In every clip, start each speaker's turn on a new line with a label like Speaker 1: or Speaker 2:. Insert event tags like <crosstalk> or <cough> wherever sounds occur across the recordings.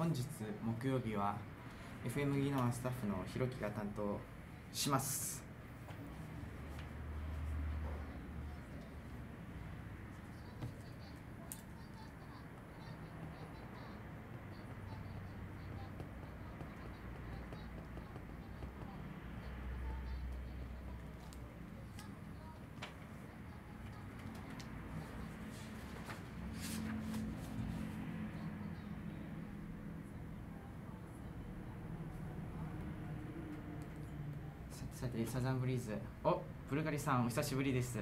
Speaker 1: 本日木曜日は FM 技能スタッフのひろきが担当しますサザンブリーズおブルガリさんお久しぶりです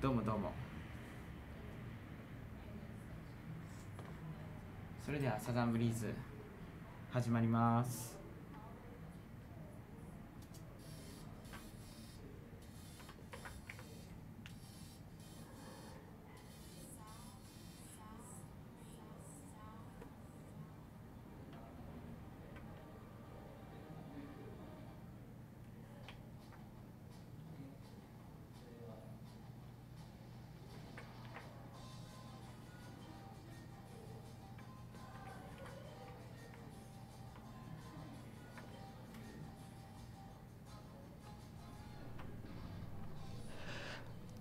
Speaker 1: どうもどうもそれではサザンブリーズ始まります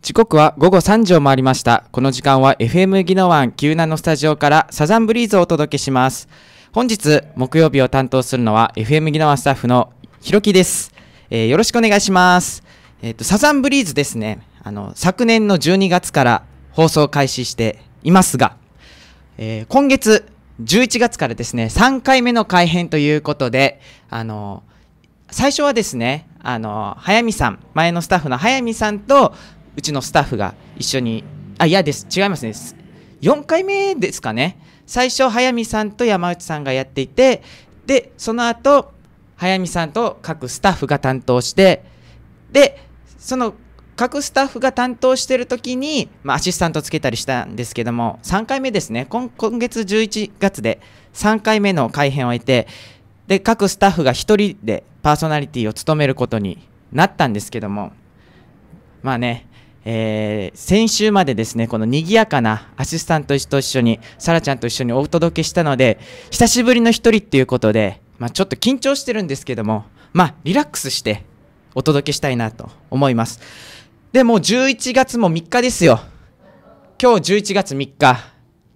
Speaker 1: 時刻は午後3時を回りました。この時間は FM ギノワン97のスタジオからサザンブリーズをお届けします。本日、木曜日を担当するのは FM ギノワンスタッフのひろきです。えー、よろしくお願いします。えっ、ー、と、サザンブリーズですね。あの、昨年の12月から放送開始していますが、えー、今月11月からですね、3回目の改編ということで、あの、最初はですね、あの、早見さん、前のスタッフの早見さんと、うちのスタッフが一緒にあいやです違いますね4回目ですかね最初速水さんと山内さんがやっていてでその後速水さんと各スタッフが担当してでその各スタッフが担当してる時に、まあ、アシスタントつけたりしたんですけども3回目ですね今今月11月で3回目の改編を終えてで各スタッフが1人でパーソナリティを務めることになったんですけどもまあねえー、先週までですね、この賑やかなアシスタントと一緒に、さらちゃんと一緒にお届けしたので、久しぶりの一人っていうことで、まあ、ちょっと緊張してるんですけども、まあ、リラックスしてお届けしたいなと思います。で、も11月も3日ですよ。今日11月3日、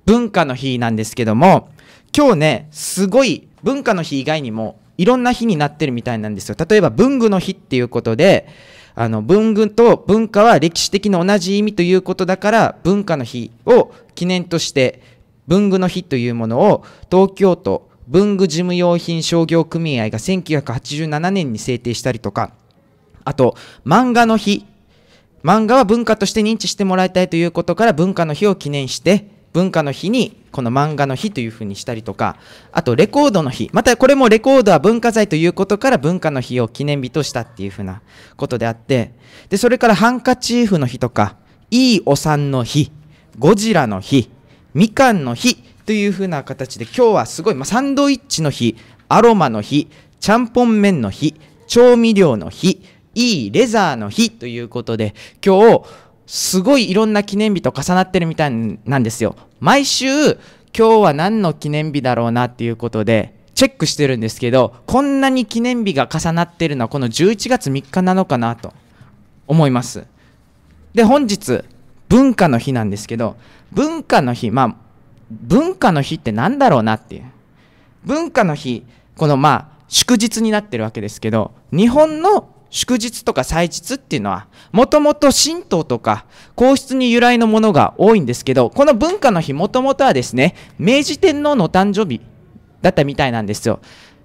Speaker 1: 文化の日なんですけども、今日ね、すごい文化の日以外にも、いろんな日になってるみたいなんですよ。例えば文具の日っていうことで、あの文具と文化は歴史的に同じ意味ということだから文化の日を記念として文具の日というものを東京都文具事務用品商業組合が1987年に制定したりとかあと漫画の日漫画は文化として認知してもらいたいということから文化の日を記念して文化の日にこの漫画の日というふうにしたりとかあとレコードの日またこれもレコードは文化財ということから文化の日を記念日としたっていうふうなことであってでそれからハンカチーフの日とかいいお産の日ゴジラの日みかんの日というふうな形で今日はすごい、まあ、サンドイッチの日アロマの日ちゃんぽん麺の日調味料の日いいレザーの日ということで今日すごいいろんな記念日と重なってるみたいなんですよ。毎週、今日は何の記念日だろうなっていうことで、チェックしてるんですけど、こんなに記念日が重なってるのはこの11月3日なのかなと思います。で、本日、文化の日なんですけど、文化の日、まあ、文化の日って何だろうなっていう。文化の日、このまあ、祝日になってるわけですけど、日本の祝日とか祭日っていうのは、もともと神道とか皇室に由来のものが多いんですけど、この文化の日もともとはですね、明治天皇の誕生日だったみたいなんですよ。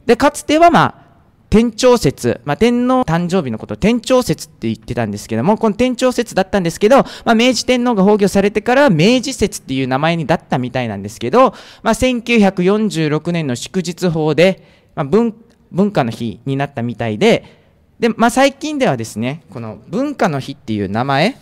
Speaker 1: で、かつてはまあ、天朝節、まあ、天皇誕生日のことを天朝節って言ってたんですけども、この天朝節だったんですけど、まあ、明治天皇が崩御されてから明治節っていう名前にだったみたいなんですけど、まあ、1946年の祝日法で、まあ文、文化の日になったみたいで、で、まあ、最近ではですね、この文化の日っていう名前、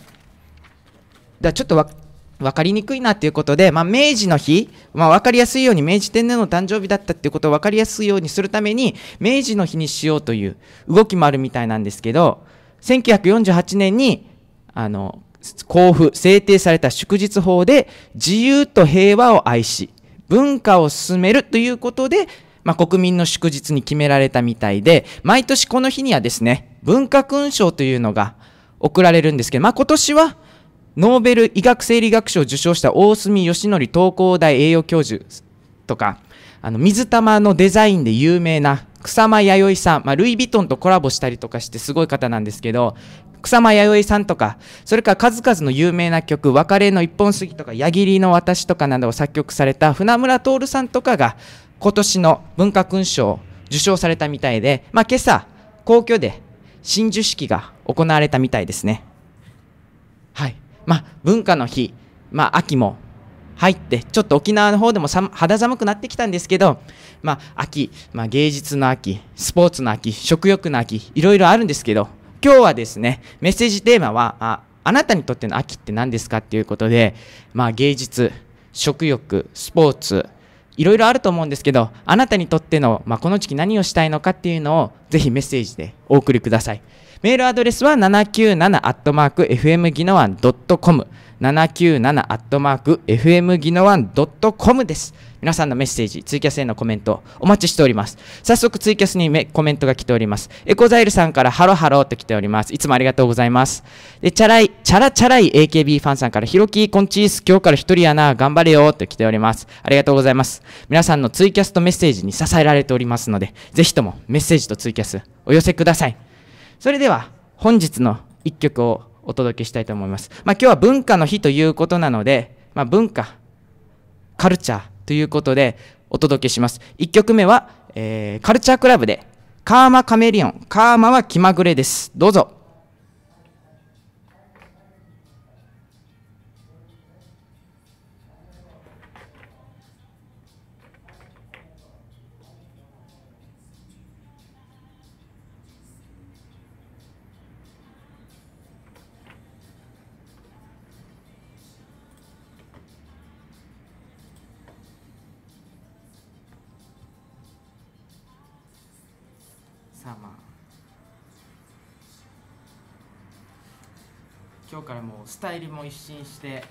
Speaker 1: だちょっとわ分かりにくいなということで、まあ、明治の日、まあ、分かりやすいように明治天皇の誕生日だったっていうことを分かりやすいようにするために明治の日にしようという動きもあるみたいなんですけど1948年にあの交付制定された祝日法で自由と平和を愛し文化を進めるということでまあ、国民の祝日に決められたみたいで、毎年この日にはですね、文化勲章というのが贈られるんですけど、まあ、今年はノーベル医学生理学賞を受賞した大隅義則東工大栄養教授とか、あの水玉のデザインで有名な草間弥生さん、まあ、ルイ・ヴィトンとコラボしたりとかしてすごい方なんですけど、草間弥生さんとか、それから数々の有名な曲、別れの一本杉とか、矢切の私とかなどを作曲された船村徹さんとかが、今年の文化勲章を受賞されたみたいで、まあ、今朝、皇居で親授式が行われたみたいですね。はい。まあ、文化の日、まあ、秋も入って、ちょっと沖縄の方でも肌寒くなってきたんですけど、まあ、秋、まあ、芸術の秋、スポーツの秋、食欲の秋、いろいろあるんですけど、今日はですね、メッセージテーマは、ああなたにとっての秋って何ですかっていうことで、まあ、芸術、食欲、スポーツ、いろいろあると思うんですけどあなたにとっての、まあ、この時期何をしたいのかっていうのをぜひメッセージでお送りください。メールアドレスは 797-fm o w ワン .com 797-fm o w ワン .com です。皆さんのメッセージ、ツイキャスへのコメント、お待ちしております。早速ツイキャスにコメントが来ております。エコザイルさんからハロハロと来ております。いつもありがとうございます。で、チャライ、チャラチャライ AKB ファンさんから、ヒロキーコンチース、今日から一人やな、頑張れよと来ております。ありがとうございます。皆さんのツイキャスとメッセージに支えられておりますので、ぜひともメッセージとツイキャス、お寄せください。それでは本日の1曲をお届けしたいと思います。まあ、今日は文化の日ということなので、まあ、文化、カルチャーということでお届けします。1曲目は、えー、カルチャークラブで、カーマカメリオン。カーマは気まぐれです。どうぞ。今日からもうスタイルも一新して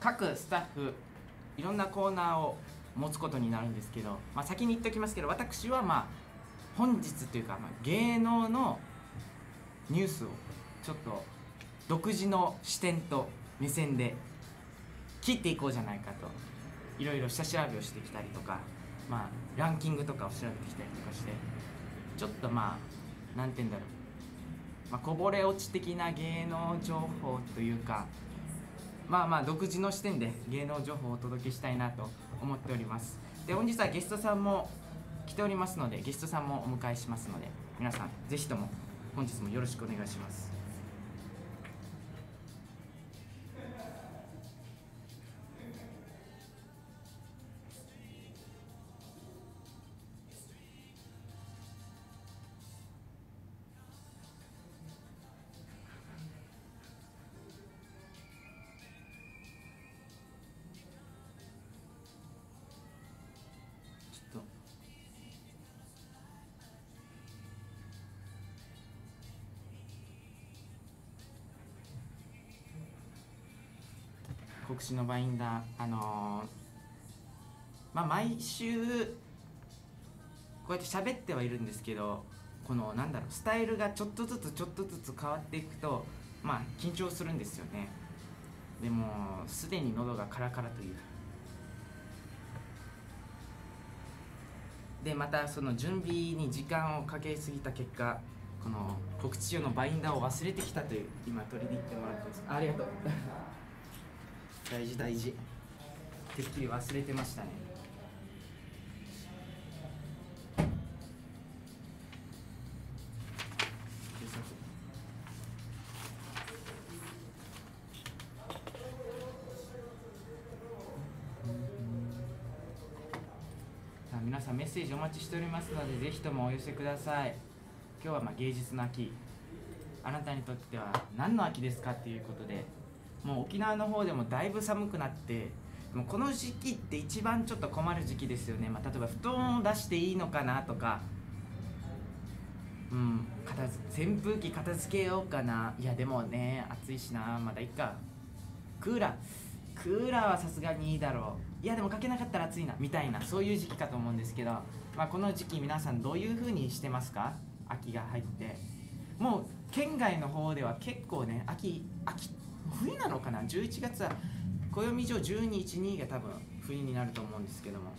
Speaker 1: 各スタッフいろんなコーナーを持つことになるんですけど、まあ、先に言っておきますけど私はまあ本日というかまあ芸能のニュースをちょっと独自の視点と目線で切っていこうじゃないかといろいろ下調べをしてきたりとか、まあ、ランキングとかを調べてきたりとかしてちょっとまあ何て言うんだろうまあ、こぼれ落ち的な芸能情報というかまあまあ独自の視点で芸能情報をお届けしたいなと思っておりますで本日はゲストさんも来ておりますのでゲストさんもお迎えしますので皆さん是非とも本日もよろしくお願いします私のバインダーあのー、まあ毎週こうやって喋ってはいるんですけどこのなんだろうスタイルがちょっとずつちょっとずつ変わっていくとまあ緊張するんですよねでもすでに喉がカラカラというでまたその準備に時間をかけすぎた結果この告知用のバインダーを忘れてきたという今取りに行ってもらってますありがとう大事大事てっきり忘れてましたねさあ皆さんメッセージお待ちしておりますのでぜひともお寄せください今日はま芸術の秋あなたにとっては何の秋ですかっていうことでもう沖縄の方でもだいぶ寒くなってもうこの時期って一番ちょっと困る時期ですよね、まあ、例えば布団を出していいのかなとか、うん、片扇風機片付けようかないやでもね暑いしなまだいっかクーラークーラーはさすがにいいだろういやでもかけなかったら暑いなみたいなそういう時期かと思うんですけど、まあ、この時期皆さんどういう風にしてますか秋が入ってもう県外の方では結構ね秋秋って冬なのかな11月は暦上1212が多分冬になると思うんですけども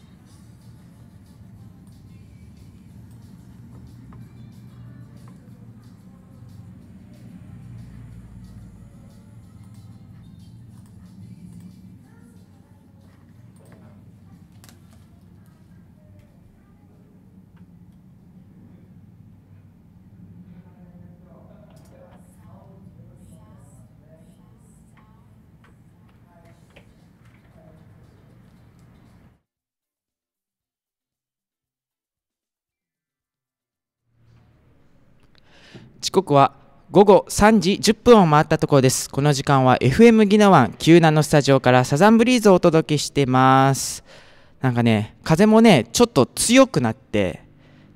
Speaker 1: 時刻は午後3時10分を回ったところですこの時間は FM ギナワン急ナのスタジオからサザンブリーズをお届けしてますなんかね風もねちょっと強くなって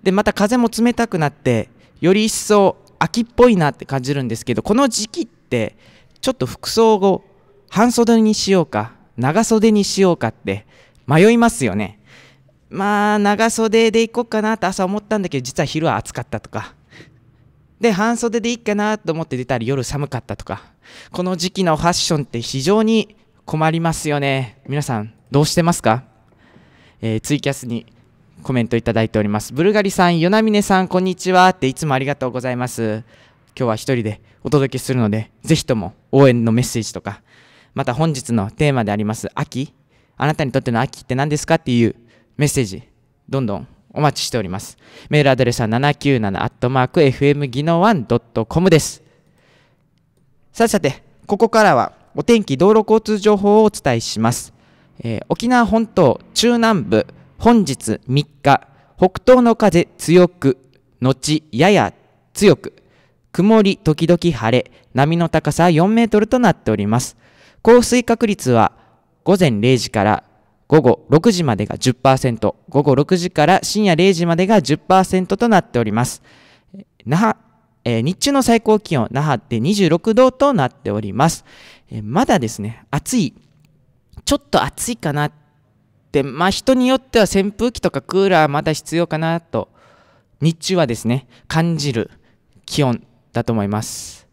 Speaker 1: でまた風も冷たくなってより一層秋っぽいなって感じるんですけどこの時期ってちょっと服装を半袖にしようか長袖にしようかって迷いますよねまあ長袖で行こうかなって朝思ったんだけど実は昼は暑かったとかで、半袖でいいかなと思って出たら夜寒かったとか、この時期のファッションって非常に困りますよね。皆さん、どうしてますか、えー、ツイキャスにコメントいただいております。ブルガリさん、ヨナミネさん、こんにちはっていつもありがとうございます。今日は一人でお届けするので、ぜひとも応援のメッセージとか、また本日のテーマであります、秋、あなたにとっての秋って何ですかっていうメッセージ、どんどんお待ちしております。メールアドレスは 797-FM n o 1.com です。さてさて、ここからはお天気道路交通情報をお伝えします。えー、沖縄本島中南部、本日3日、北東の風強く、後やや強く、曇り時々晴れ、波の高さ4メートルとなっております。降水確率は午前0時から午後6時までが10%、午後6時から深夜0時までが10%となっております。那覇、えー、日中の最高気温、那覇で26度となっております。えー、まだですね、暑い、ちょっと暑いかなって、まあ人によっては扇風機とかクーラーまだ必要かなと、日中はですね、感じる気温だと思います。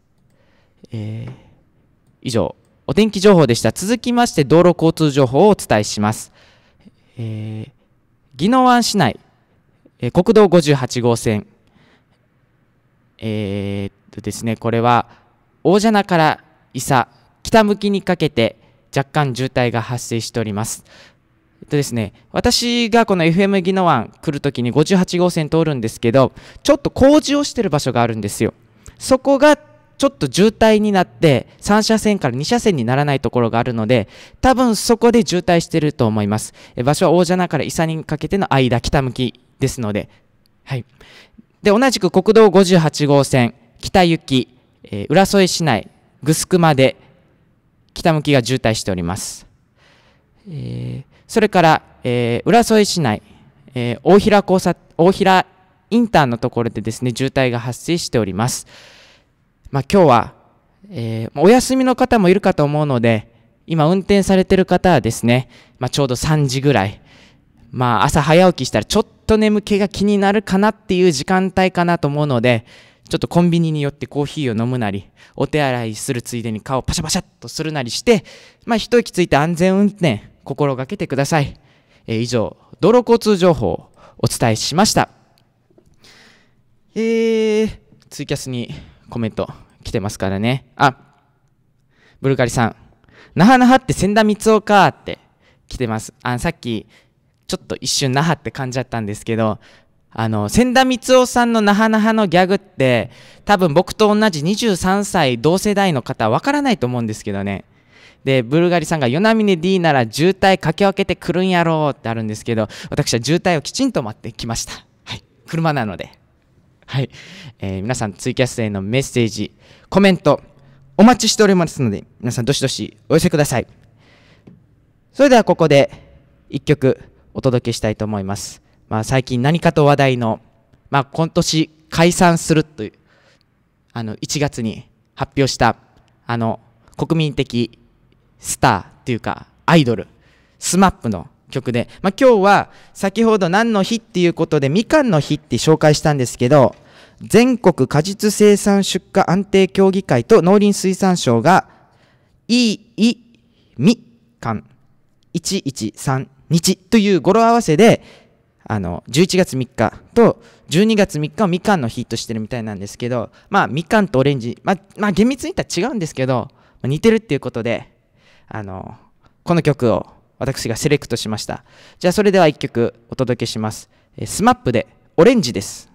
Speaker 1: えー、以上。お天気情報でした。続きまして道路交通情報をお伝えします。えー、宜野湾市内、えー、国道58号線、えー、とですね、これは大蛇名から伊佐、北向きにかけて若干渋滞が発生しております。えっとですね、私がこの FM 宜野湾来るときに58号線通るんですけど、ちょっと工事をしてる場所があるんですよ。そこがちょっと渋滞になって3車線から2車線にならないところがあるので多分そこで渋滞してると思います場所は大蛇名から伊佐にかけての間北向きですのではいで同じく国道58号線北行き、えー、浦添市内ぐすくまで北向きが渋滞しております、えー、それから、えー、浦添市内、え大平交差大平インターのところでですね渋滞が発生しております。まあ、今日は、えー、お休みの方もいるかと思うので、今運転されてる方はですね、まあ、ちょうど3時ぐらい、まあ、朝早起きしたらちょっと眠気が気になるかなっていう時間帯かなと思うので、ちょっとコンビニに寄ってコーヒーを飲むなり、お手洗いするついでに顔をパシャパシャっとするなりして、まあ、一息ついて安全運転、心がけてください。えー、以上、道路交通情報をお伝えしました。えー、ツイキャスにコメント来てますからね。あ、ブルカリさん。なはなはって千田光雄かって来てます。あさっき、ちょっと一瞬那覇って感じだったんですけど、あの、千田光雄さんのなはなはのギャグって、多分僕と同じ23歳同世代の方わからないと思うんですけどね。で、ブルガリさんが、なみね。D なら渋滞かけ分けてくるんやろうってあるんですけど、私は渋滞をきちんと待ってきました。はい。車なので。はい、えー、皆さんツイキャスへのメッセージコメントお待ちしておりますので皆さんどしどしお寄せくださいそれではここで1曲お届けしたいと思います、まあ、最近何かと話題の、まあ、今年解散するというあの1月に発表したあの国民的スターというかアイドル SMAP の曲で、まあ、今日は先ほど何の日っていうことでみかんの日って紹介したんですけど全国果実生産出荷安定協議会と農林水産省がいいみかん113日という語呂合わせであの11月3日と12月3日をみかんの日としてるみたいなんですけどまあみかんとオレンジまあ、まあ、厳密に言ったら違うんですけど、まあ、似てるっていうことであのこの曲を私がセレクトしました。じゃあそれでは一曲お届けします。スマップでオレンジです。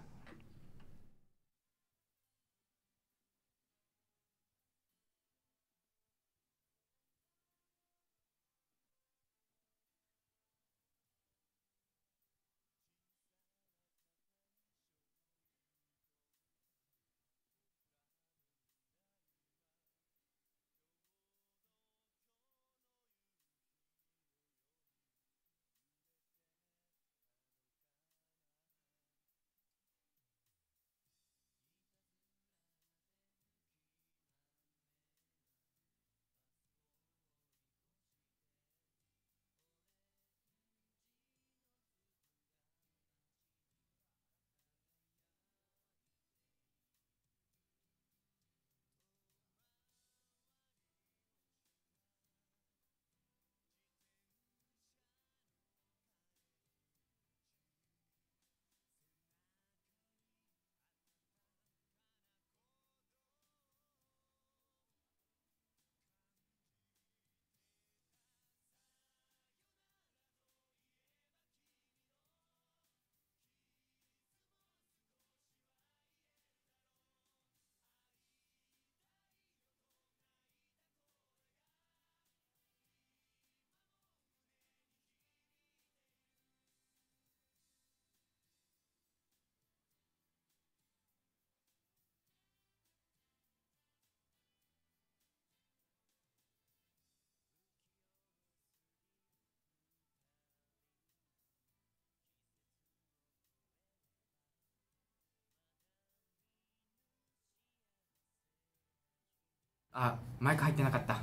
Speaker 1: あマイク入ってなかった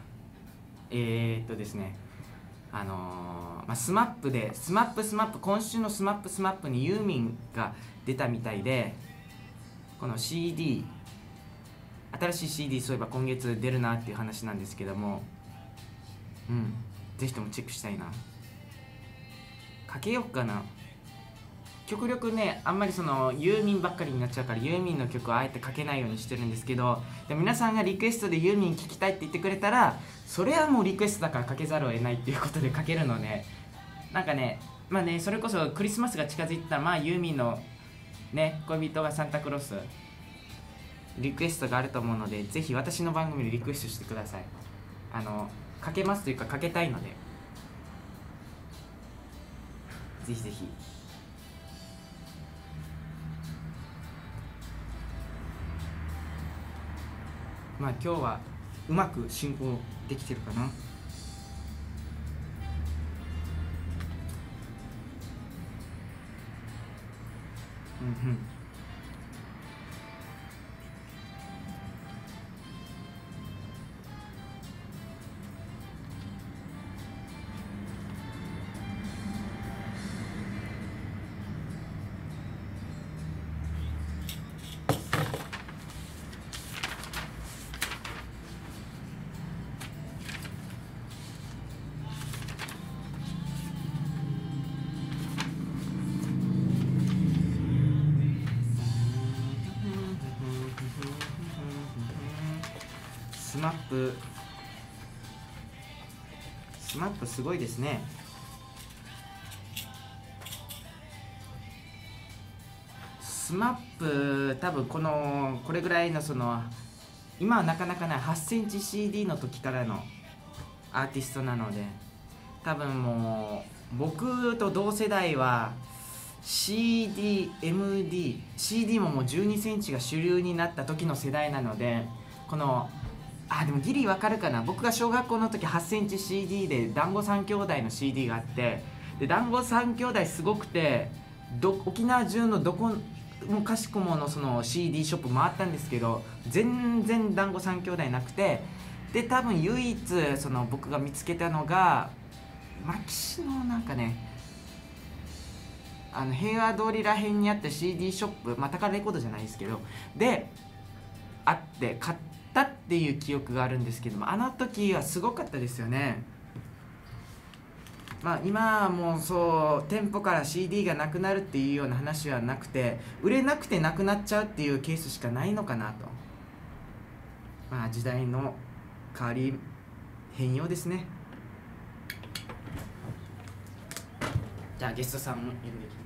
Speaker 1: えー、っとですねあのー、まあ、SMAP で SMAPSMAP 今週の SMAPSMAP にユーミンが出たみたいでこの CD 新しい CD そういえば今月出るなっていう話なんですけどもうんぜひともチェックしたいなかけようかな極力ねあんまりそのユーミンばっかりになっちゃうからユーミンの曲をあえて書けないようにしてるんですけどで皆さんがリクエストでユーミン聴きたいって言ってくれたらそれはもうリクエストだから書けざるを得ないっていうことで書けるのでなんかねまあねそれこそクリスマスが近づいたらまあユーミンのね恋人がサンタクロースリクエストがあると思うのでぜひ私の番組でリクエストしてくださいあの書けますというか書けたいのでぜひぜひまあ、今日はうまく進行できてるかな。うんうんすごいですねスマップ多分このこれぐらいのその今はなかなかない 8cmCD の時からのアーティストなので多分もう僕と同世代は CDMDCD ももう1 2センチが主流になった時の世代なのでこのあでもギリわかるかな僕が小学校の時8センチ CD で団子3兄弟の CD があってで団子3兄弟すごくてど沖縄中のどこもかしこものその CD ショップ回ったんですけど全然団子3兄弟なくてで多分唯一その僕が見つけたのが牧師のなんかねあの平和通りらへんにあった CD ショップまあ宝レコードじゃないですけどであって買って。ったっていう記憶があるんですけどもあの時はすごかったですよねまあ、今はもうそう店舗から CD がなくなるっていうような話はなくて売れなくてなくなっちゃうっていうケースしかないのかなとまあ時代の変わり変容ですねじゃあゲストさんも呼んできて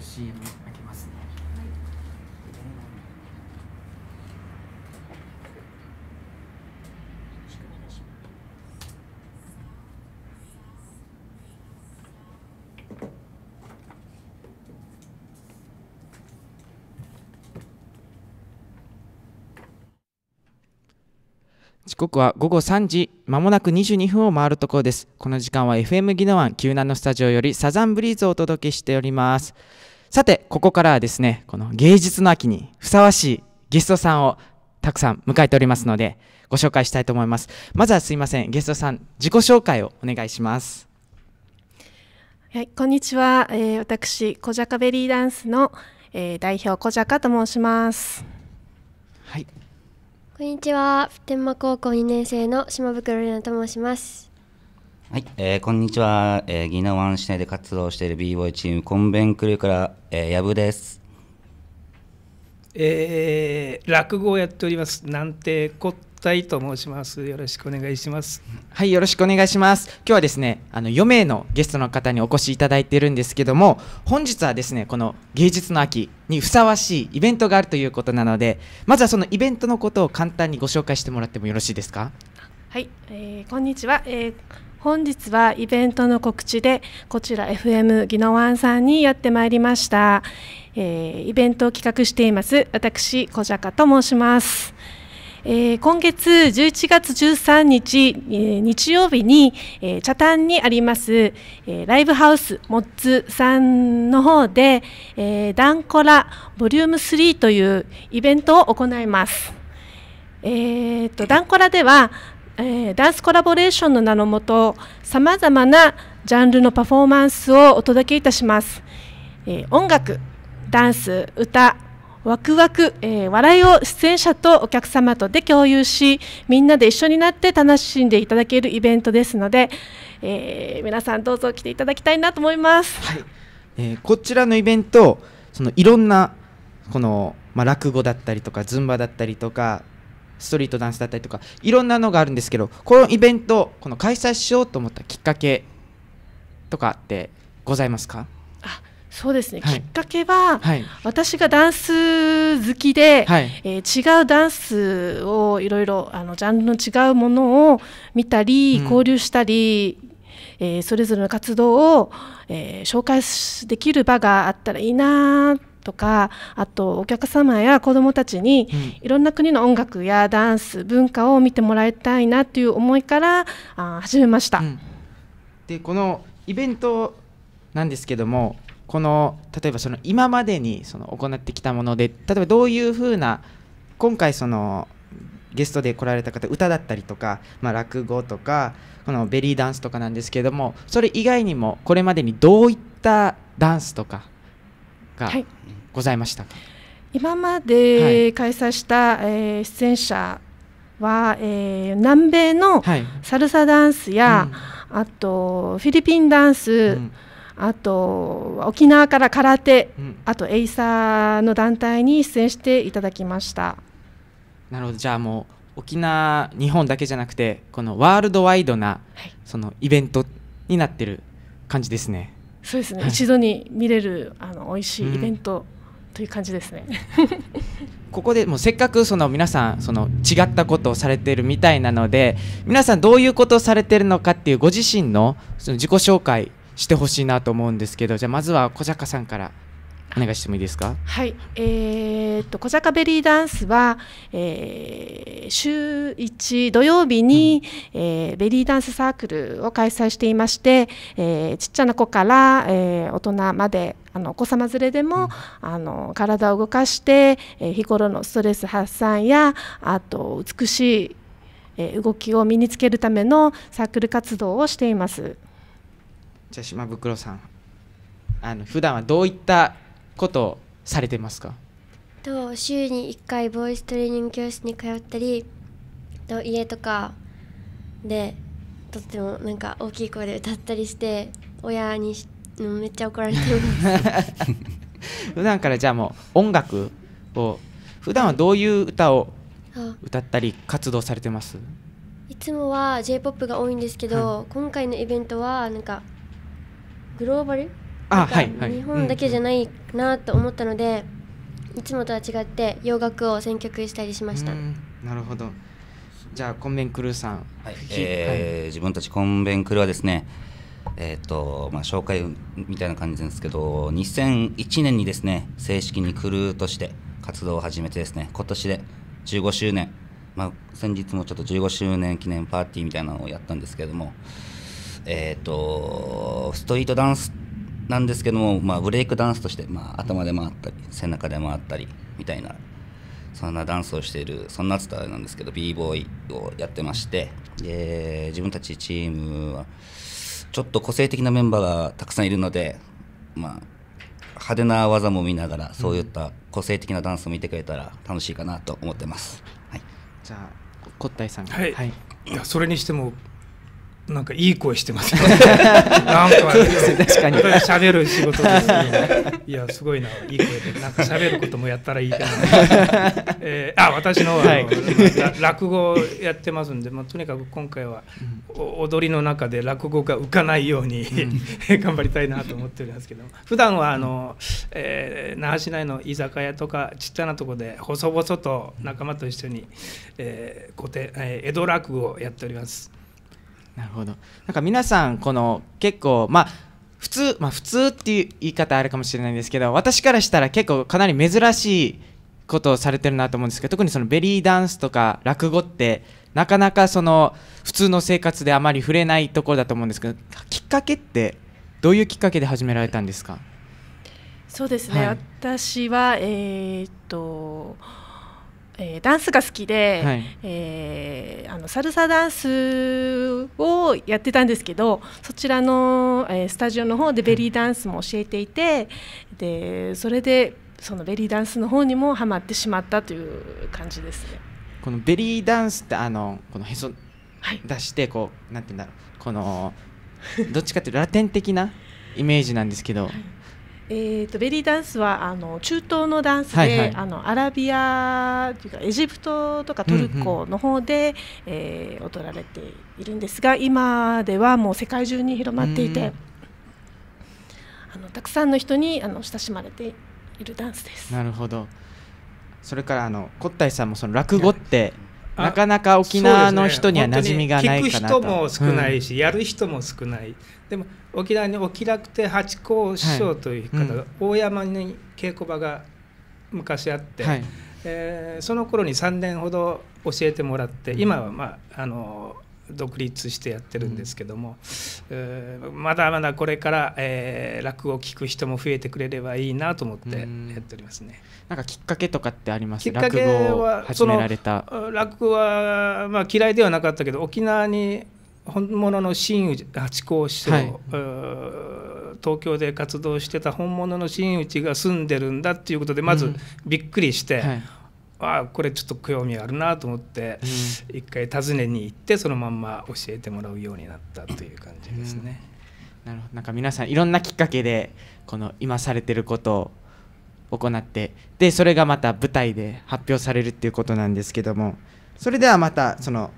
Speaker 1: と CM 開けますね、はい時刻は午後3時、まもなく22分を回るところです。この時間は FM ギノワン、救難のスタジオよりサザンブリーズをお届けしております。さて、ここからはですね、この芸術の秋にふさわしいゲストさんをたくさん迎えておりますので、ご紹介したいと思います。まずはすいません、ゲストさん、自己紹介をお願いします。
Speaker 2: はい、こんにちは。えー、私、小ジャカベリーダンスの、えー、代表小ジャカと申します。はい。こんにち
Speaker 3: は。普天間高校2年生の島袋玲奈と申します。
Speaker 4: はい、えー、こんにちは、えー、ギナワン市内で活動している b ボーイチームコンベンクルーから、えー、やぶです。
Speaker 5: えー、落語をやっておりますなんてこっと申しますよろしくお願いします
Speaker 1: はいよろしくお願いします今日はですねあの4名のゲストの方にお越しいただいているんですけども本日はですねこの芸術の秋にふさわしいイベントがあるということなのでまずはそのイベントのことを簡単にご紹介してもらってもよろしいですか
Speaker 2: はい、えー、こんにちは、えー本日はイベントの告知でこちら FM 能ワンさんにやってまいりました、えー、イベントを企画しています私小坂と申します、えー、今月11月13日、えー、日曜日に、えー、茶炭にあります、えー、ライブハウスモッツさんの方で、えー、ダンコラボリューム3というイベントを行いますえーとダンコラではえー、ダンスコラボレーションの名のもとさまざまなジャンルのパフォーマンスをお届けいたします、えー、音楽ダンス歌ワクワク、えー、笑いを出演者とお客様とで共有しみんなで一緒になって楽しんでいただけるイベントですので、え皆さんどうぞ来ていただきたいなと思います、はい
Speaker 1: えこちらのイベントそのいろんなこの、まあ、落語だったりとかズンバだったりとかストリートダンスだったりとかいろんなのがあるんですけどこのイベントこの開催しようと思ったきっかけとかってございますか
Speaker 2: あそうですね、はい、きっかけは、はい、私がダンス好きで、はい、えー、違うダンスをいろいろあのジャンルの違うものを見たり、交流したり、えー、それぞれの活動を、えー、紹介できる場があったらいいなってとかあとお客様や子どもたちにいろんな国の音楽やダンス文化を見てもらいたいなという思いからあ始めました、うん、
Speaker 1: でこのイベントなんですけどもこの例えばその今までにその行ってきたもので例えばどういうふうな今回そのゲストで来られた方歌だったりとか、まあ、落語とかこのベリーダンスとかなんですけどもそれ以外にもこれまでにどういったダンスとかい、ございました、
Speaker 2: 今まで開催した、はい、えー、出演者は、えー、南米のサルサダンスや、はいうん、あとフィリピンダンス、うんあと沖縄から空手、うん、あとエイサーの団体に出演していただきました
Speaker 1: なるほどじゃあもう沖縄日本だけじゃなくてこのワールドワイドな、はい、そのイベントになってる感じですね
Speaker 2: そうですね、はい、一度に見れるあの美味しいイベント、という感じですね <laughs>
Speaker 1: ここでもうせっかくその皆さんその違ったことをされているみたいなので皆さんどういうことをされているのかっていうご自身のその自己紹介してほしいなと思うんですけどじゃあまずは小坂さんからお願いしてもいいですか。
Speaker 2: はい、えー、っと小坂ベリーダンスは、えー、週一土曜日に、うん、えー、ベリーダンスサークルを開催していまして、えー、ちっちゃな子から、えー、大人まであのお子様連れでも、うん、あの体を動かして、えー、日頃のストレス発散やあと美しい、えー、動きを身につけるためのサークル活動をしています。
Speaker 1: じゃあ島袋さん、あの普段はどういったことされてますか
Speaker 3: と週に1回ボイストレーニング教室に通ったりと家とかでとってもなんか大きい声で歌ったりして親にしめっちゃ怒られてます
Speaker 1: <laughs> 普段からじゃあもう音楽を普段はどういう歌を歌ったり活動されてます
Speaker 3: いつもは j p o p が多いんですけど、はい、今回のイベントはなんかグローバル
Speaker 1: あはいはい、日本だけじゃ
Speaker 3: ないなと思ったので、うん、いつもとは違って洋楽を選曲したりしました。
Speaker 1: なるほどじゃあコンベンクルーさん、はいえー、はい、
Speaker 4: 自分たちコンベンクルーはですねえーとまあ、紹介みたいな感じですけど2001年にですね正式にクルーとして活動を始めてですね今年で15周年、まあ、先日もちょっと15周年記念パーティーみたいなのをやったんですけれども、えーと、とストリートダンスなんですけども、まあ、ブレイクダンスとして、まあ、頭で回ったり背中で回ったりみたいなそんなダンスをしているそんなつったあれなんですけど b ボーイをやってましてで自分たちチームはちょっと個性的なメンバーがたくさんいるので、まあ、派手な技も見ながらそういった個性的なダンスを見てくれたら楽しいかなと思ってます。はい、じゃあ、こったいさんが、
Speaker 5: はい、はい、いやそれにしてもなんかいい声してます、ね、<laughs> なんか確かに喋る仕事ですいやすごいないい声でなんか喋ることもやったらいいかな、<laughs> えー、あ私の,、はい、落語やってますんで、まあ、とにかく今回は、踊りの中で落語が浮かないように、うん、<laughs> 頑張りたいなと思ってるんですけど普段はあの、えー、那覇市内の居酒屋とかちっちゃなとこで細々と仲間と一緒に、えー、古典、えー、江戸落語をやっております。
Speaker 1: なるほどなんか皆さんこの結構まあ普通まあ普通っていう言い方あるかもしれないんですけど私からしたら結構かなり珍しいことをされてるなと思うんですけど特にそのベリーダンスとか落語ってなかなかその普通の生活であまり触れないところだと思うんですけどきっかけってどういうきっかけで始められたんですか
Speaker 2: そうですね、はい、私はえー、っとえー、ダンスが好きで、はい、えー、あのサルサダンスをやってたんですけどそちらの、えー、スタジオの方でベリーダンスも教えていて、でそれでそのベリーダンスの方にもはまってしまったという感じですね。
Speaker 1: このベリーダンスってあのこのへそ出してこう、はい、なんて言うんだろうこのどっちかっていうとラテン的なイメージなんですけど。はい
Speaker 2: えーと、ベリーダンスはあの中東のダンスで、はいはい、あのアラビアというかエジプトとかトルコの方で、うんうん、えー、踊られているんですが今ではもう世界中に広まっていて、あのたくさんの人にあの親しまれているダンスで
Speaker 1: す。なるほどそれからあのコッタイさんもその落語ってなかなか沖縄の人には馴染みがないかなと、ね、聞く人も少ない
Speaker 5: し、うん、やる人も少ないでも沖縄にお気楽亭八甲師匠という方が、はいうん、大山に稽古場が昔あって、はい、えー、その頃に3年ほど教えてもらって、うん、今はまああの独立してやってるんですけども、うん、えー、まだまだこれから、えー、落語を聞く人も増えてくれればいいなと思ってやっておりますね。なんかきっ
Speaker 1: かけとかってありますきっかけはめられ
Speaker 5: 落語はまあ、嫌いではなかったけど沖縄に本物の真打八甲師匠、はい、東京で活動してた本物の真打が住んでるんだっていうことでまずびっくりして、うんはいあこれちょっと興味あるなと思って、うん、一回訪ねに行ってそのまんま教えてもらうようになったという感じですね。
Speaker 1: うん、なるほどなんか皆さんいろんなきっかけでこの今されてることを行ってでそれがまた舞台で発表されるっていうことなんですけどもそれではまたその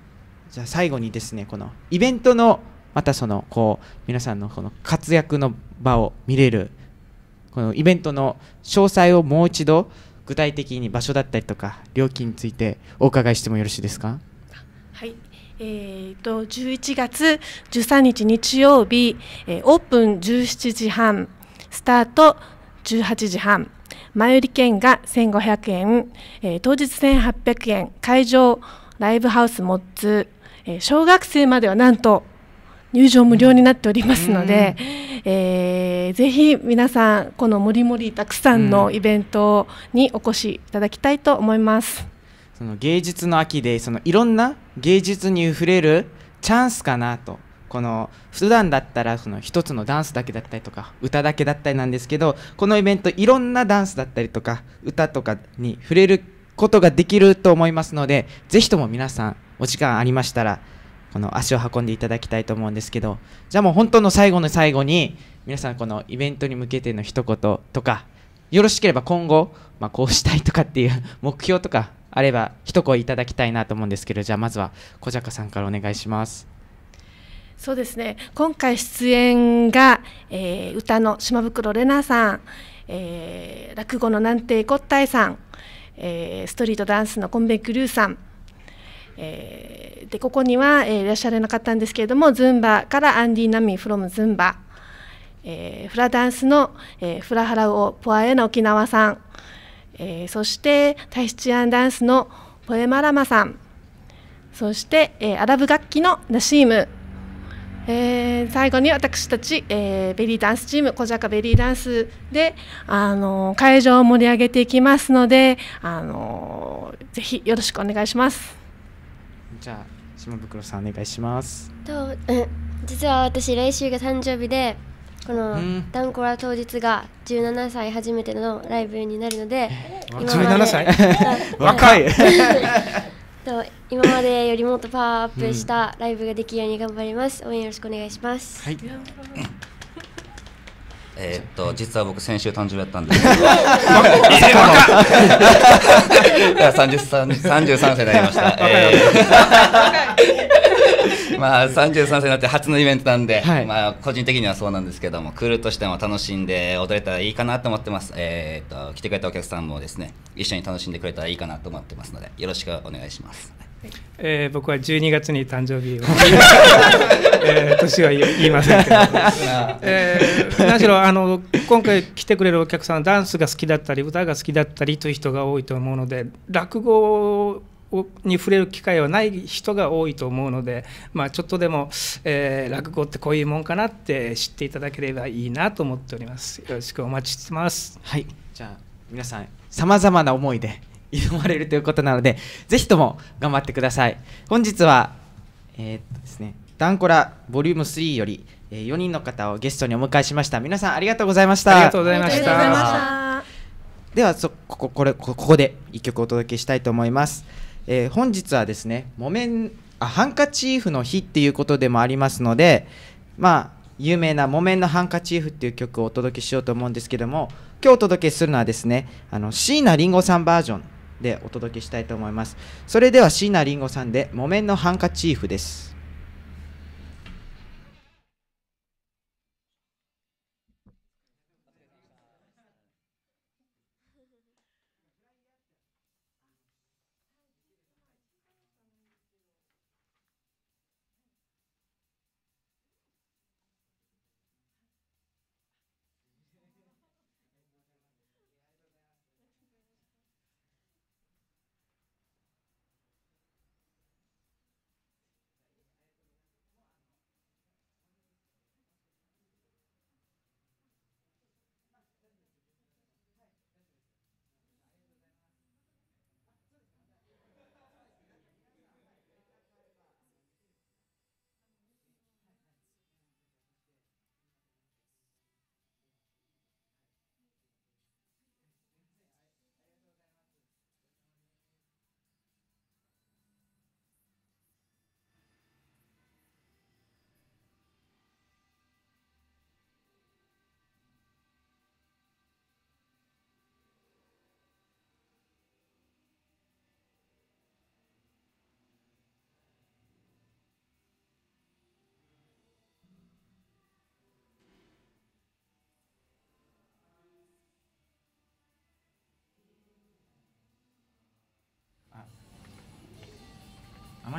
Speaker 1: じゃあ最後にですねこのイベントのまたそのこう皆さんのこの活躍の場を見れるこのイベントの詳細をもう一度具体的に場所だったりとか料金についてお伺いしてもよろしいですか。
Speaker 2: はいえーと、11月13日日曜日、えー、オープン17時半スタート18時半前売り券が1500円、えー、当日1800円会場ライブハウスモッツえー、小学生まではなんと入場無料になっておりますので、うん、えー、ぜひ皆さんこのもりもりたくさんのイベントにお越しいただきたいと思います。
Speaker 1: その芸術の秋でそのいろんな芸術に触れるチャンスかなとこの普段だったらその一つのダンスだけだったりとか歌だけだったりなんですけどこのイベントいろんなダンスだったりとか歌とかに触れることができると思いますのでぜひとも皆さんお時間ありましたら、この足を運んでいただきたいと思うんですけど、じゃあもう本当の最後の最後に、皆さんこのイベントに向けての一言とか、よろしければ今後、まあ、こうしたいとかっていう目標とかあれば一声いただきたいなと思うんですけどじゃあまずは小坂さんからお願いします。
Speaker 2: そうですね今回出演が、えー、歌の島袋玲奈さん、えー、落語の南帝国体さん、えー、ストリートダンスのコンベクルーさんえー、でここには、えー、いらっしゃらなかったんですけれどもズンバからアンディ・ナミフロム・ズンバ、えー、フラダンスの、えー、フラハラオ・ポアエの沖縄さん、えー、そしてタヒチアンダンスのポエマラマさんそして、えー、アラブ楽器のナシーム、えー、最後に私たち、えー、ベリーダンスチーム小ジャカベリーダンスで、あのー、会場を盛り上げていきますので、あのー、ぜひよろしくお願いします。
Speaker 1: じゃあ島袋さんお願いします
Speaker 3: と、実は私来週が誕生日でこのダンコラ当日が17歳初めてのライブになるので17歳 <laughs> 若い <laughs> と今までよりもっとパワーアップしたライブができるように頑張ります、応援よろしくお願いします、はい
Speaker 4: えー、っと実は僕先週誕生日やったんですけど33歳になりました、えー、<laughs> まあ33歳になって初のイベントなんで、はい、まあ個人的にはそうなんですけどもクールとしても楽しんで踊れたらいいかなと思ってます、えー、っと来てくれたお客さんもですね一緒に楽しんでくれたらいいかなと思ってますのでよろしくお願いします
Speaker 5: えー、僕は12月に誕生日を、<laughs> えー、年は言いませんけど、えー、何しろあの今回来てくれるお客さんダンスが好きだったり歌が好きだったりという人が多いと思うので落語に触れる機会はない人が多いと思うので、まあ、ちょっとでも、えー、落語ってこういうもんかなって知っていただければいいなと思っております。よろしくお待ちしてます。はい、じゃあ皆さん
Speaker 1: 様々な思いで挑まれるということなのでぜひとも頑張ってください本日はえー、っとですねダンコラボリューム3より、えー、4人の方をゲストにお迎えしました皆さんありがとうございましたありがとうございましたではそこここれここで1曲お届けしたいと思います、えー、本日はですね木綿あハンカチーフの日っていうことでもありますのでまあ有名な「木綿のハンカチーフ」っていう曲をお届けしようと思うんですけども今日お届けするのはですねあの椎名林檎さんバージョンでお届けしたいと思いますそれでは椎名林檎さんで「木綿のハンカチーフ」です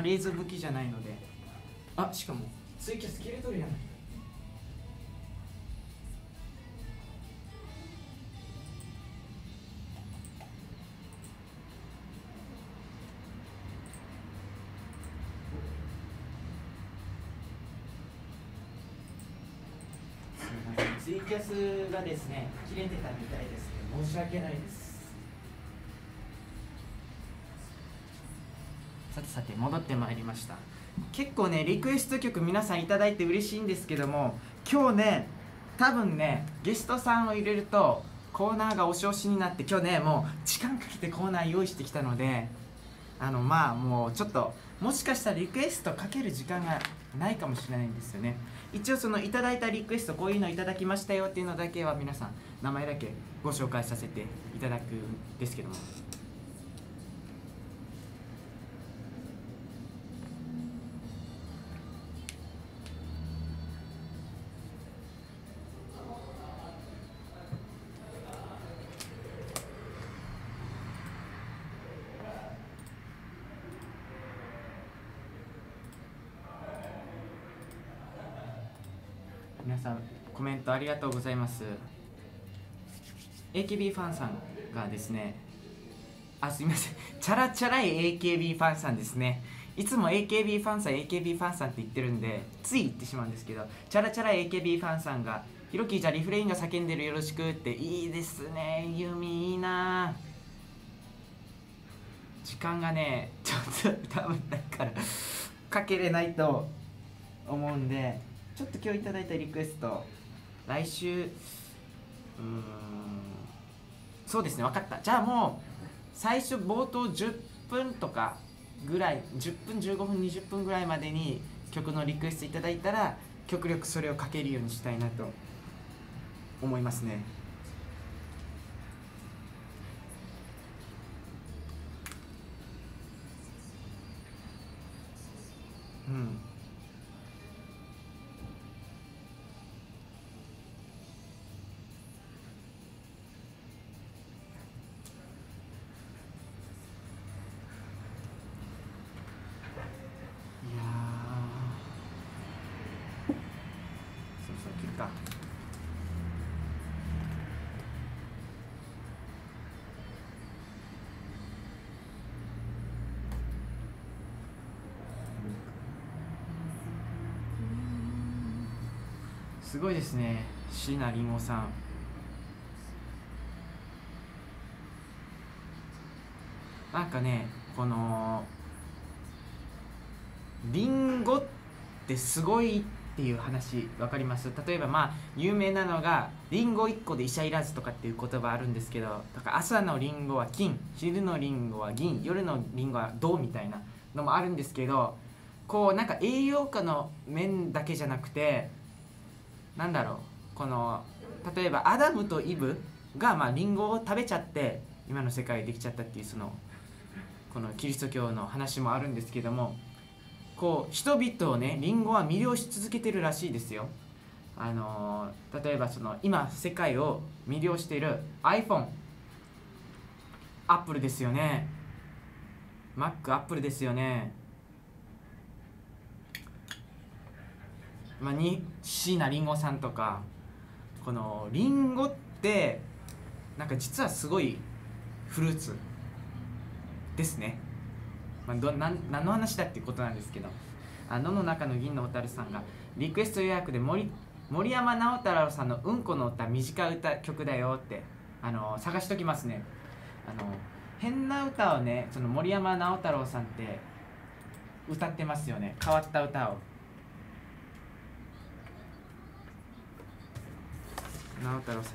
Speaker 1: レーズ武器じゃないのであしかもツイキャス切れとるやんツイキャスがですね切れてたみたいですね申し訳ないですてさて戻ってまいりました結構ねリクエスト曲皆さん頂いて嬉しいんですけども今日ね多分ねゲストさんを入れるとコーナーがお調子しになって今日ねもう時間かけてコーナー用意してきたのであのまあもうちょっともしかしたらリクエストかける時間がないかもしれないんですよね一応そのいただいたリクエストこういうのいただきましたよっていうのだけは皆さん名前だけご紹介させていただくんですけどもりがとうございます AKB ファンさんがですねあすいませんチャラチャラい AKB ファンさんですねいつも AKB ファンさん AKB ファンさんって言ってるんでつい言ってしまうんですけどチャラチャラい AKB ファンさんが「ひろきじゃリフレインが叫んでるよろしく」っていいですねユミいいな時間がねちょっと多分だからかけれないと思うんでちょっと今日いただいたリクエスト来週うんそうですね分かったじゃあもう最初冒頭10分とかぐらい10分15分20分ぐらいまでに曲のリクエストいただいたら極力それをかけるようにしたいなと思いますねうんすごいですね椎名林檎さんなんかねこのりんごってすごいっていう話わかります例えばまあ有名なのがりんご1個で医者いらずとかっていう言葉あるんですけどだから朝のりんごは金昼のりんごは銀夜のりんごは銅みたいなのもあるんですけどこうなんか栄養価の面だけじゃなくてなんだろうこの例えばアダムとイブがまあリンゴを食べちゃって今の世界できちゃったっていうそのこのキリスト教の話もあるんですけどもこう人々をねリンゴは魅了し続けてるらしいですよ。あのー、例えばその今世界を魅了している iPhone アップルですよね Mac アップルですよねまあ、に椎名林檎さんとかこのりんごってなんか実はすごいフルーツですね、まあ、どな何の話だっていうことなんですけど「あのの中の銀の蛍さんがリクエスト予約で森森山直太朗さんの「うんこの歌」短い歌曲だよってあの探しときますねあの変な歌をねその森山直太朗さんって歌ってますよね変わった歌を。直太朗さん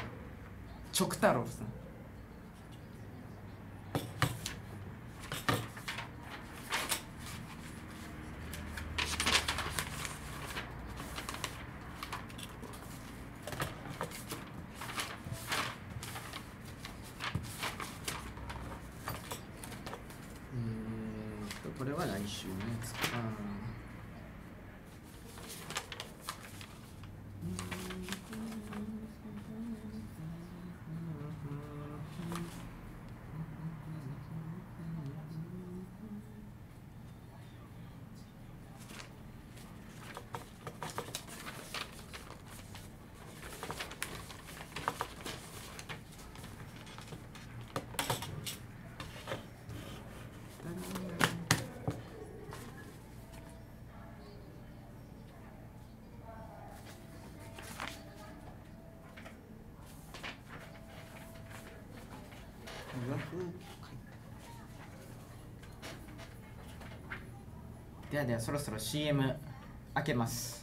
Speaker 1: 直太朗さんではではそろそろ CM 開けます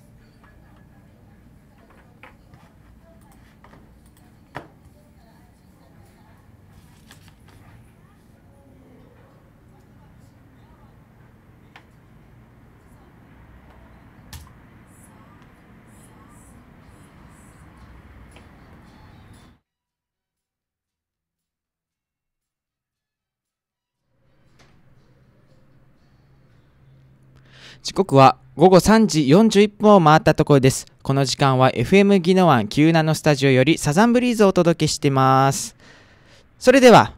Speaker 1: 刻は午後3時41分を回ったところです。この時間は FM ギノワン97のスタジオよりサザンブリーズをお届けしてます。それでは、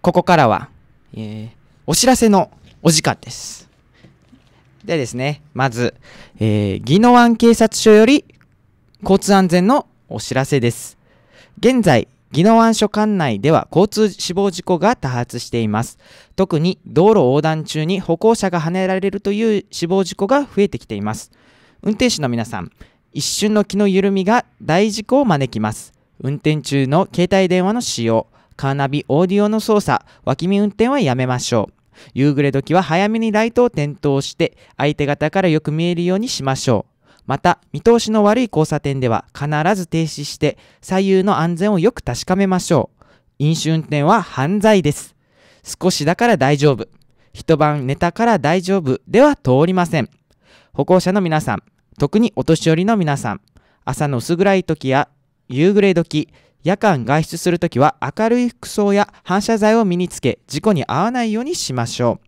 Speaker 1: ここからは、えー、お知らせのお時間です。でですね、まず、えー、ギノワン警察署より交通安全のお知らせです。現在、宜野湾署管内では交通死亡事故が多発しています。特に道路横断中に歩行者が跳ねられるという死亡事故が増えてきています。運転手の皆さん、一瞬の気の緩みが大事故を招きます。運転中の携帯電話の使用、カーナビ、オーディオの操作、脇見運転はやめましょう。夕暮れ時は早めにライトを点灯して、相手方からよく見えるようにしましょう。また、見通しの悪い交差点では必ず停止して左右の安全をよく確かめましょう。飲酒運転は犯罪です。少しだから大丈夫。一晩寝たから大丈夫では通りません。歩行者の皆さん、特にお年寄りの皆さん、朝の薄暗い時や夕暮れ時、夜間外出するときは明るい服装や反射材を身につけ事故に遭わないようにしましょう。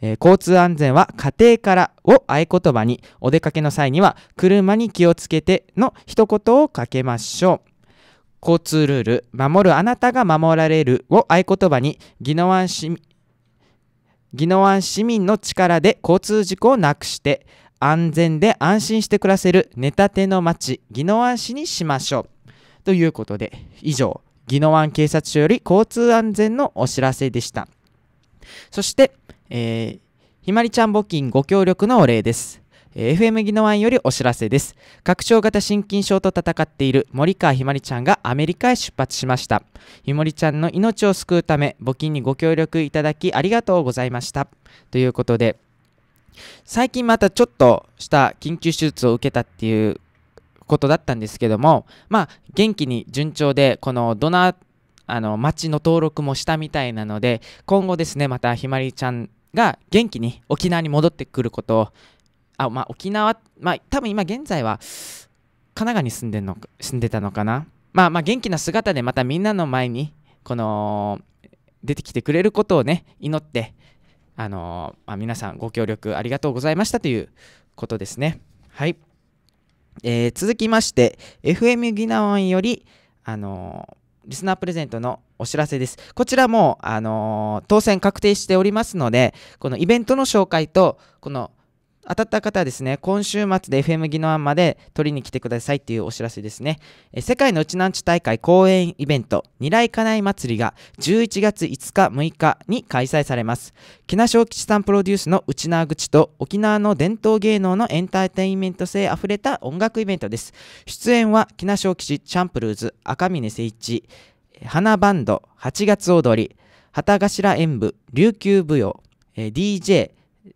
Speaker 1: えー、交通安全は家庭からを合言葉に、お出かけの際には車に気をつけての一言をかけましょう。交通ルール、守るあなたが守られるを合言葉に、宜野湾市宜野湾市民の力で交通事故をなくして、安全で安心して暮らせる寝たての町宜野湾市にしましょう。ということで、以上、宜野湾警察署より交通安全のお知らせでした。そして、えー、ひまりちゃん募金ご協力のお礼です。えー、FM ギノワンよりお知らせです。拡張型心筋症と戦っている森川ひまりちゃんがアメリカへ出発しました。ひまりちゃんの命を救うため、募金にご協力いただきありがとうございました。ということで、最近またちょっとした緊急手術を受けたっていうことだったんですけども、まあ、元気に順調で、このドナー、あの、町の登録もしたみたいなので、今後ですね、またひまりちゃんが元気に沖縄に戻ってくることをあ、まあ、沖縄、まあ、多分今現在は神奈川に住んでの住んでたのかな、まあ、まあ元気な姿でまたみんなの前にこの出てきてくれることをね祈ってあのー、まあ、皆さんご協力ありがとうございましたということですねはい、えー、続きまして FM ギナワンよりあのーリスナープレゼントのお知らせです。こちらも、あのー、当選確定しておりますので、このイベントの紹介と、この当たった方はですね、今週末で FM 技能案まで取りに来てくださいっていうお知らせですね。え世界のうちなんち大会公演イベント、二来ナイ祭りが11月5日、6日に開催されます。木梨小吉さんプロデュースのうちな口と沖縄の伝統芸能のエンターテインメント性あふれた音楽イベントです。出演は木梨小吉、チャンプルーズ、赤峰誠一、花バンド、8月踊り、旗頭演舞、琉球舞踊、え DJ、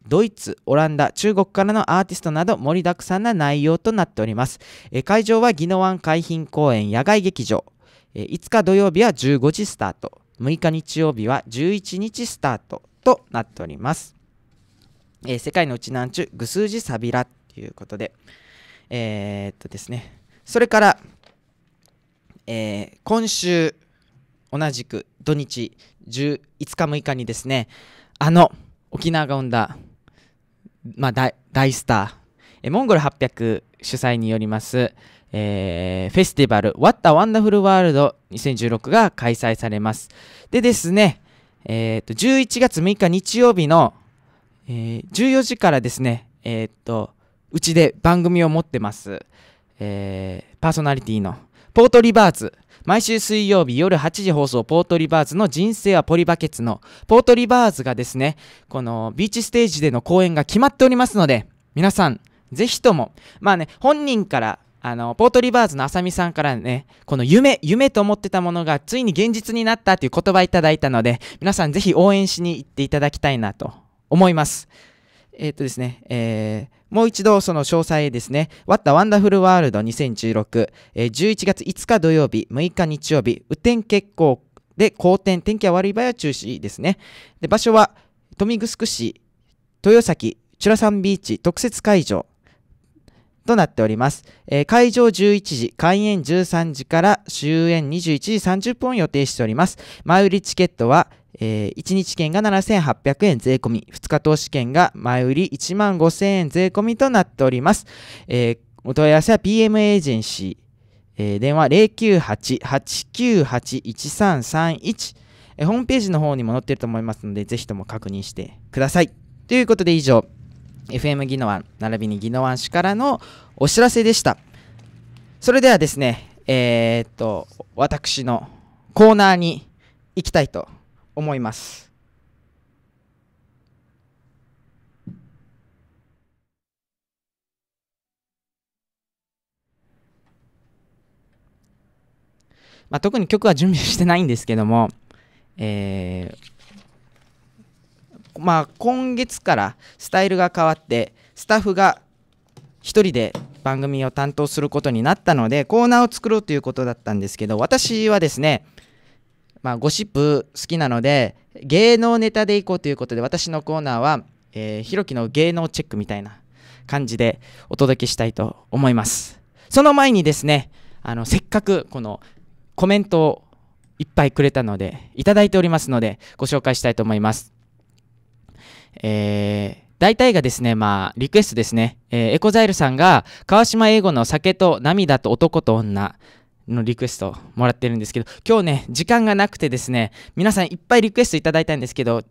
Speaker 1: ドイツ、オランダ、中国からのアーティストなど盛りだくさんな内容となっております。え会場は宜野湾海浜公園野外劇場。え5日土曜日は15時スタート。6日日曜日は11日スタートとなっております。え世界のうちなんちゅぐすじさびらということで。えー、っとですね。それから、えー、今週、同じく土日、5日6日にですね、あの、沖縄が生んだ、まあ、大大スター、えモンゴル800主催によります、えー、フェスティバル What a Wonderful World 2016が開催されます。でですね、えーと、と11月6日日曜日の、えー、14時からですね、えっ、ー、と、うちで番組を持ってます、えー、パーソナリティのポートリバーズ毎週水曜日夜8時放送、ポートリバーズの人生はポリバケツの、ポートリバーズがですね、このビーチステージでの公演が決まっておりますので、皆さん、ぜひとも、まあね、本人から、あの、ポートリバーズのあさみさんからね、この夢、夢と思ってたものがついに現実になったという言葉いただいたので、皆さんぜひ応援しに行っていただきたいなと思います。えっ、とですね、えー、もう一度その詳細ですね、What the Wonderful World 2016、えー、11月5日土曜日、6日日曜日、雨天結構で好天、天気は悪い場合は中止ですね。で場所は、豊城市、豊崎、チュラサンビーチ特設会場となっております。えー、会場11時、開演13時から終演21時30分を予定しております。前売りチケットは、えー、1日券が7800円税込み、2日投資券が前売り1万5000円税込みとなっております。えー、お問い合わせは PM エージェンシー、えー、電話098-898-1331、えホームページの方にも載ってると思いますので、ぜひとも確認してください。ということで以上、FM ギノワン、並びにギノワン氏からのお知らせでした。それではですね、えー、っと、私のコーナーに行きたいと思います。思います。まあ、特に曲は準備してないんですけども、えー、まあ、今月からスタイルが変わってスタッフが1人で番組を担当することになったのでコーナーを作ろうということだったんですけど私はですねまあ、ゴシップ好きなので芸能ネタでいこうということで私のコーナーは、えー、ひろきの芸能チェックみたいな感じでお届けしたいと思いますその前にですねあのせっかくこのコメントをいっぱいくれたのでいただいておりますのでご紹介したいと思いますえー、大体がですね、まあ、リクエストですね。えー、エコザイルさんが、川島英語の酒と涙と男と女、のリクエストもらってるんですけど、今日ね、時間がなくてですね、皆さんいっぱいリクエストいただいたんですけど、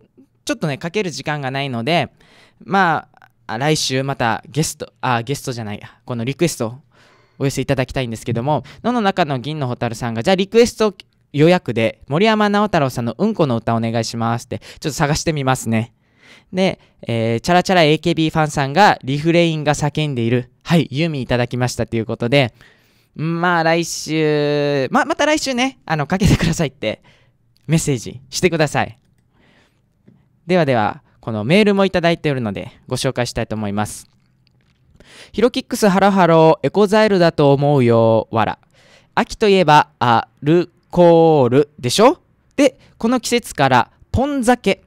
Speaker 1: ちょっとね、かける時間がないので、まあ、来週またゲスト、あ、ゲストじゃない、このリクエストお寄せいただきたいんですけども、野の中の銀の蛍さんが、じゃあリクエスト予約で森山直太朗さんのうんこの歌お願いしますって、ちょっと探してみますね。で、えー、チャラチャラ AKB ファンさんがリフレインが叫んでいる、はい、ユーミンいただきましたということで、まあ来週、ま、また来週ね、あの、かけてくださいってメッセージしてください。ではでは、このメールもいただいておるのでご紹介したいと思います。ヒロキックスハロハロエコザイルだと思うよ、わら。秋といえばアルコールでしょで、この季節からポン酒、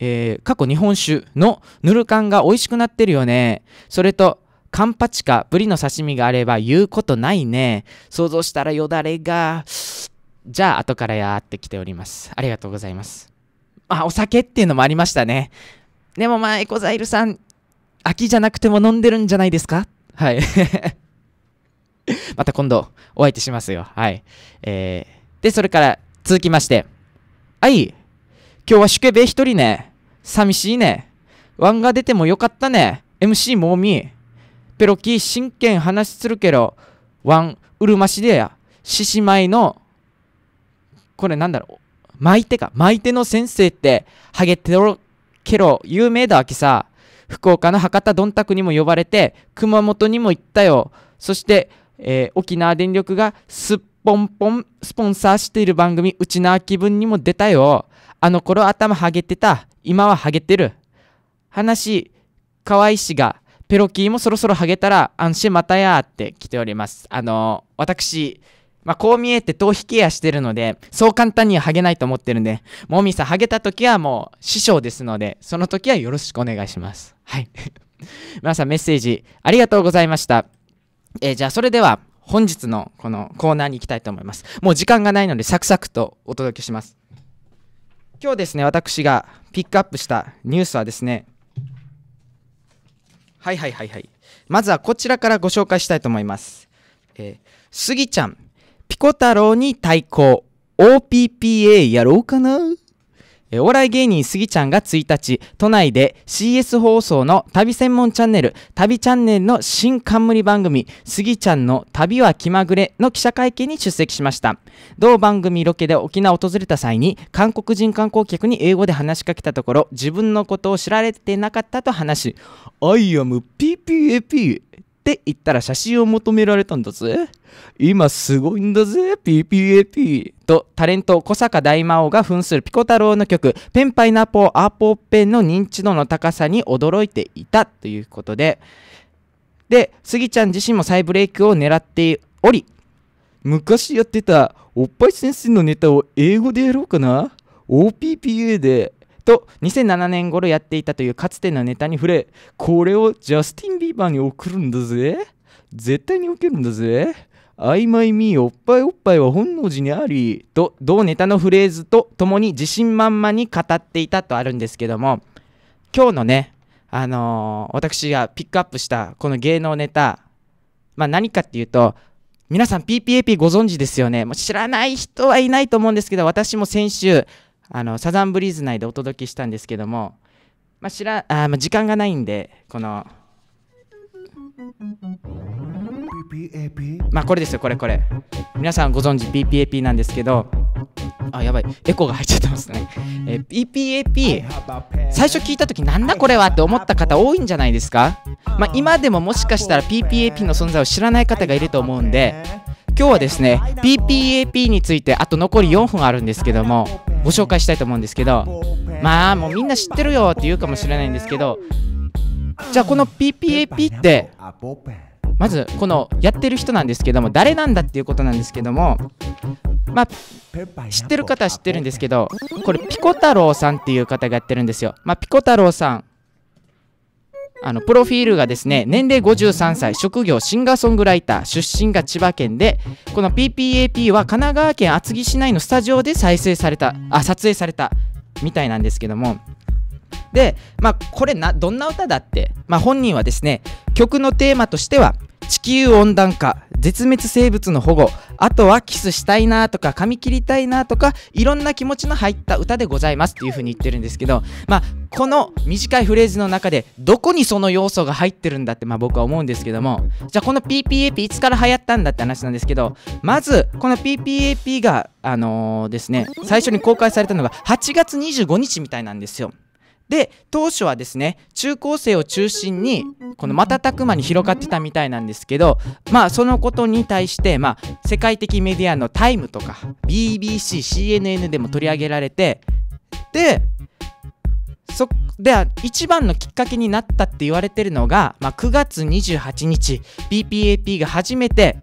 Speaker 1: えー、過去日本酒のぬる缶が美味しくなってるよね。それと、カンパチかブリの刺身があれば言うことないね。想像したらよだれが。じゃあ、後からやーってきております。ありがとうございます。あ、お酒っていうのもありましたね。でもまあ、エコザイルさん、秋じゃなくても飲んでるんじゃないですかはい。<laughs> また今度、お相手しますよ。はい。えー、で、それから、続きまして。はい。今日はシュケベ一人ね。寂しいね。ワンが出てもよかったね。MC もみ。ペロキ真剣話するけど、ワン、うるましでや、獅子舞の、これなんだろう、巻いてか、巻いての先生って、ハゲてろけロ有名だわけさ。福岡の博多どんたくにも呼ばれて、熊本にも行ったよ。そして、えー、沖縄電力がすっぽんぽんスポンサーしている番組、うちな気分にも出たよ。あの頃頭ハゲてた。今はハゲてる。話、河合氏がペロキーもそろそろハゲたら安心またやーって来ております。あのー、私、まあ、こう見えて頭皮ケアしてるので、そう簡単にはハゲないと思ってるんで、もみさんハゲた時はもう師匠ですので、その時はよろしくお願いします。はい。<laughs> 皆さんメッセージありがとうございました。えー、じゃあそれでは本日のこのコーナーに行きたいと思います。もう時間がないのでサクサクとお届けします。今日ですね、私がピックアップしたニュースはですね、はいはいはいはい。まずはこちらからご紹介したいと思います。えー、スギちゃん、ピコ太郎に対抗、OPPA やろうかなお笑い芸人スギちゃんが1日、都内で CS 放送の旅専門チャンネル、旅チャンネルの新冠番組、スギちゃんの旅は気まぐれの記者会見に出席しました。同番組ロケで沖縄を訪れた際に、韓国人観光客に英語で話しかけたところ、自分のことを知られてなかったと話し、I am PPAP って言ったら写真を求められたんだぜ。今すごいんだぜ、PPAP。と、タレント小坂大魔王が扮するピコ太郎の曲、ペンパイナポーアーポーペンの認知度の高さに驚いていたということで、で、スギちゃん自身も再ブレイクを狙っており、昔やってたおっぱい先生のネタを英語でやろうかな ?OPPA でと2007年頃やっていたというかつてのネタに触れこれをジャスティン・ビーバーに送るんだぜ絶対に受けるんだぜ曖昧みおっぱいおっぱいは本能寺にありと同ネタのフレーズとともに自信満々に語っていたとあるんですけども今日のねあのー、私がピックアップしたこの芸能ネタ、まあ、何かっていうと皆さん PPAP ご存知ですよねもう知らない人はいないと思うんですけど私も先週あのサザンブリーズ内でお届けしたんですけども、まあ、知らあ時間がないんでこの。まあこれですよこれこれ皆さんご存知 PPAP なんですけどあやばいエコーが入っちゃってますねえ PPAP 最初聞いた時なんだこれはって思った方多いんじゃないですかまあ今でももしかしたら PPAP の存在を知らない方がいると思うんで今日はですね PPAP についてあと残り4分あるんですけどもご紹介したいと思うんですけどまあもうみんな知ってるよって言うかもしれないんですけどじゃあこの PPAP ってまずこのやってる人なんですけども誰なんだっていうことなんですけどもまあ知ってる方は知ってるんですけどこれピコ太郎さんっていう方がやってるんですよまあピコ太郎さんあのプロフィールがですね年齢53歳職業シンガーソングライター出身が千葉県でこの PPAP は神奈川県厚木市内のスタジオで再生されたあ撮影されたみたいなんですけどもでまあこれなどんな歌だって、まあ、本人はですね曲のテーマとしては地球温暖化絶滅生物の保護あとはキスしたいなとか髪切りたいなとかいろんな気持ちの入った歌でございますっていう風に言ってるんですけどまあこの短いフレーズの中でどこにその要素が入ってるんだってまあ僕は思うんですけどもじゃあこの PPAP いつから流行ったんだって話なんですけどまずこの PPAP があのー、ですね最初に公開されたのが8月25日みたいなんですよ。で当初はですね中高生を中心にこの瞬く間に広がってたみたいなんですけどまあそのことに対して、まあ、世界的メディアの「タイムとか BBCCNN でも取り上げられてでそでは一番のきっかけになったって言われてるのが、まあ、9月28日 BPAP が初めて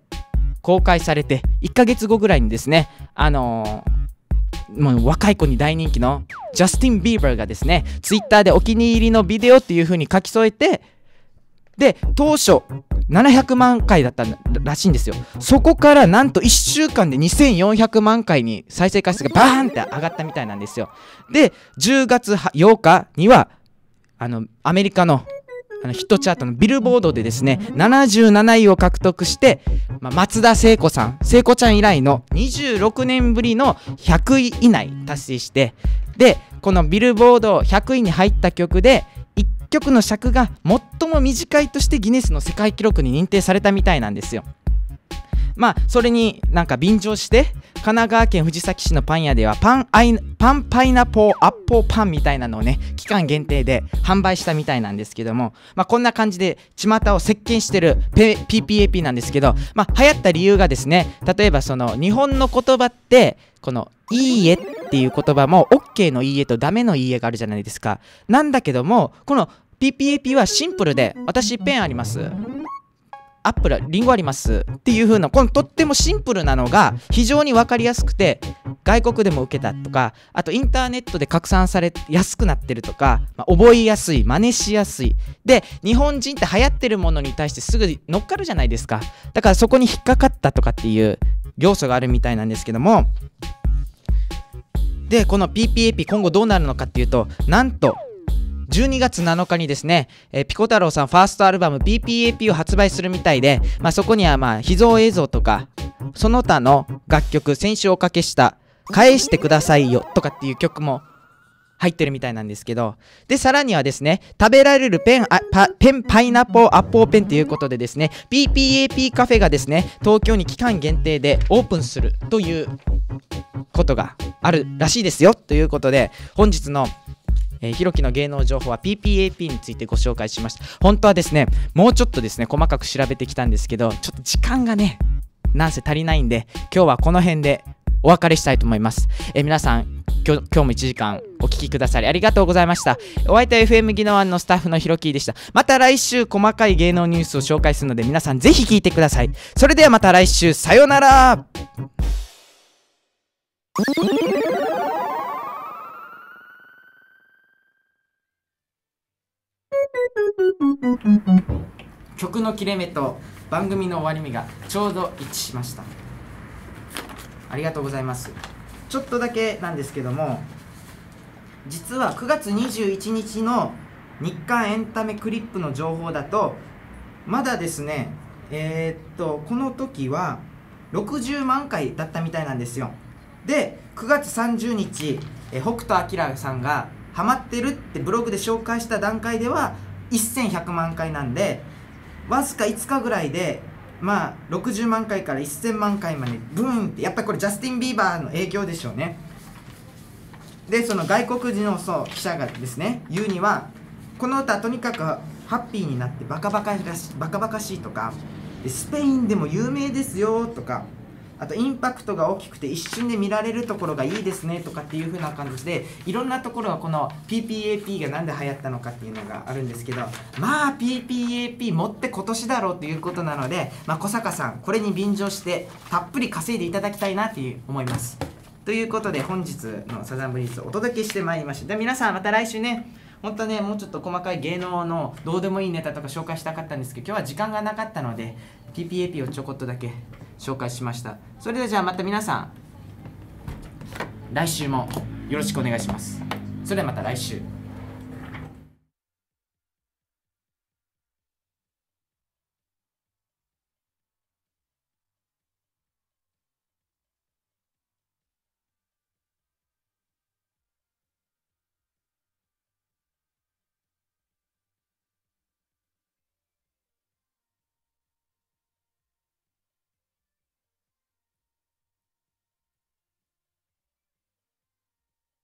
Speaker 1: 公開されて1ヶ月後ぐらいにですねあのーもう若い子に大人気のジャスティン・ビーバーがですね、ツイッターでお気に入りのビデオっていう風に書き添えて、で、当初、700万回だったらしいんですよ。そこからなんと1週間で2400万回に再生回数がバーンって上がったみたいなんですよ。で、10月8日には、あの、アメリカのあのヒットチャートのビルボードでですね、77位を獲得して、まあ、松田聖子さん、聖子ちゃん以来の26年ぶりの100位以内達成して、で、このビルボード100位に入った曲で、1曲の尺が最も短いとしてギネスの世界記録に認定されたみたいなんですよ。まあそれになんか便乗して神奈川県藤崎市のパン屋ではパンアイパンパイナポーアッポーパンみたいなのをね期間限定で販売したみたいなんですけども、まあ、こんな感じで巷を席巻してる PPAP なんですけど、まあ、流行った理由がですね例えばその日本の言葉ってこの「いいえ」っていう言葉も OK の「いいえ」と「ダメの「いいえ」があるじゃないですかなんだけどもこの PPAP はシンプルで私ペンありますアップルリンゴありますっていう風なこのとってもシンプルなのが非常に分かりやすくて外国でも受けたとかあとインターネットで拡散されやすくなってるとか、まあ、覚えやすい真似しやすいで日本人って流行ってるものに対してすぐ乗っかるじゃないですかだからそこに引っかかったとかっていう要素があるみたいなんですけどもでこの PPAP 今後どうなるのかっていうとなんと12月7日にですね、えー、ピコ太郎さんファーストアルバム BPAP を発売するみたいで、まあ、そこにはまあ秘蔵映像とかその他の楽曲先週おかけした「返してくださいよ」とかっていう曲も入ってるみたいなんですけどでさらにはですね食べられるペンパペンパイナップルアッポーペンということでですね BPAP カフェがですね東京に期間限定でオープンするということがあるらしいですよということで本日のえー、ひろきの芸能情報は PPAP についてご紹介しました本当はですねもうちょっとですね細かく調べてきたんですけどちょっと時間がねなんせ足りないんで今日はこの辺でお別れしたいと思います、えー、皆さん今日も1時間お聴きくださりありがとうございましたお相手は FM 技能案のスタッフのひろきでしたまた来週細かい芸能ニュースを紹介するので皆さんぜひ聞いてくださいそれではまた来週さようなら曲の切れ目と番組の終わり目がちょうど一致しましたありがとうございますちょっとだけなんですけども実は9月21日の日刊エンタメクリップの情報だとまだですねえー、っとこの時は60万回だったみたいなんですよで9月30日、え北斗晶さんがハマってるってブログで紹介した段階では1100万回なんでわずか5日ぐらいでまあ60万回から1000万回までブーンってやっぱりこれジャスティン・ビーバーの影響でしょうねでその外国人のそう記者がですね言うにはこの歌とにかくハッピーになってバカバカバカバカしいとかスペインでも有名ですよとかあとインパクトが大きくて一瞬で見られるところがいいですねとかっていう風な感じでいろんなところがこの PPAP が何で流行ったのかっていうのがあるんですけどまあ PPAP 持って今年だろうということなので、まあ、小坂さんこれに便乗してたっぷり稼いでいただきたいなていう思います。ということで本日のサザンブリーズをお届けしてまいりましたで皆さんまた来週ね本当ねもうちょっと細かい芸能のどうでもいいネタとか紹介したかったんですけど今日は時間がなかったので PPAP をちょこっとだけ紹介しましたそれではじゃあまた皆さん来週もよろしくお願いしますそれではまた来週